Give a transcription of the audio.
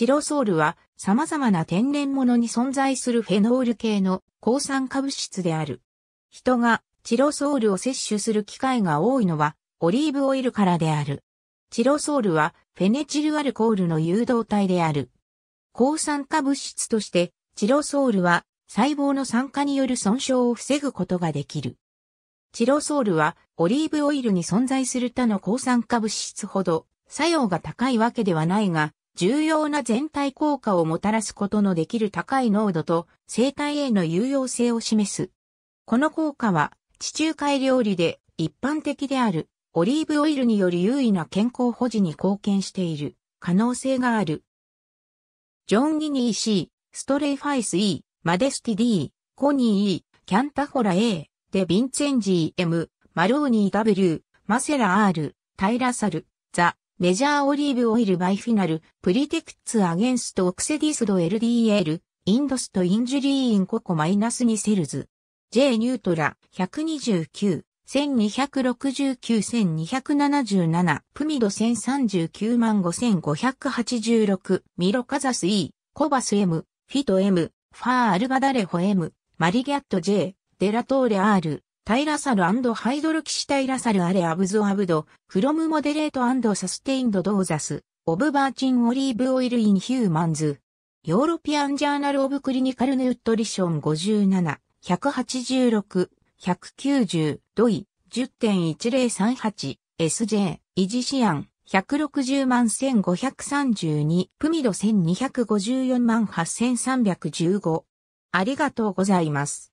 チロソールは様々な天然物に存在するフェノール系の抗酸化物質である。人がチロソールを摂取する機会が多いのはオリーブオイルからである。チロソールはフェネチルアルコールの誘導体である。抗酸化物質としてチロソールは細胞の酸化による損傷を防ぐことができる。チロソールはオリーブオイルに存在する他の抗酸化物質ほど作用が高いわけではないが、重要な全体効果をもたらすことのできる高い濃度と生態への有用性を示す。この効果は地中海料理で一般的であるオリーブオイルによる優位な健康保持に貢献している可能性がある。ジョン・ギニー C、ストレイファイス E、マデスティ D、コニー E、キャンタホラ A、デ・ヴィンチェンジ M、マローニー W、マセラ R、タイラサル、ザ、メジャーオリーブオイルバイフィナル、プリテクツアゲンストオクセディスド LDL、インドストインジュリーインココマイナス2セルズ。J ニュートラ、129、1269、1277、プミド1039万5586、ミロカザス E、コバス M、フィト M、ファーアルバダレホ M、マリギャット J、デラトーレ R、タイラサルハイドルキシタイラサルアレアブゾアブド、フロムモデレートサステインドドーザス、オブバーチンオリーブオイルインヒューマンズ。ヨーロピアンジャーナルオブクリニカルヌッートリション57、186、190、ドイ、10.1038、SJ、イジシアン、160万1532、プミド1254万8315。ありがとうございます。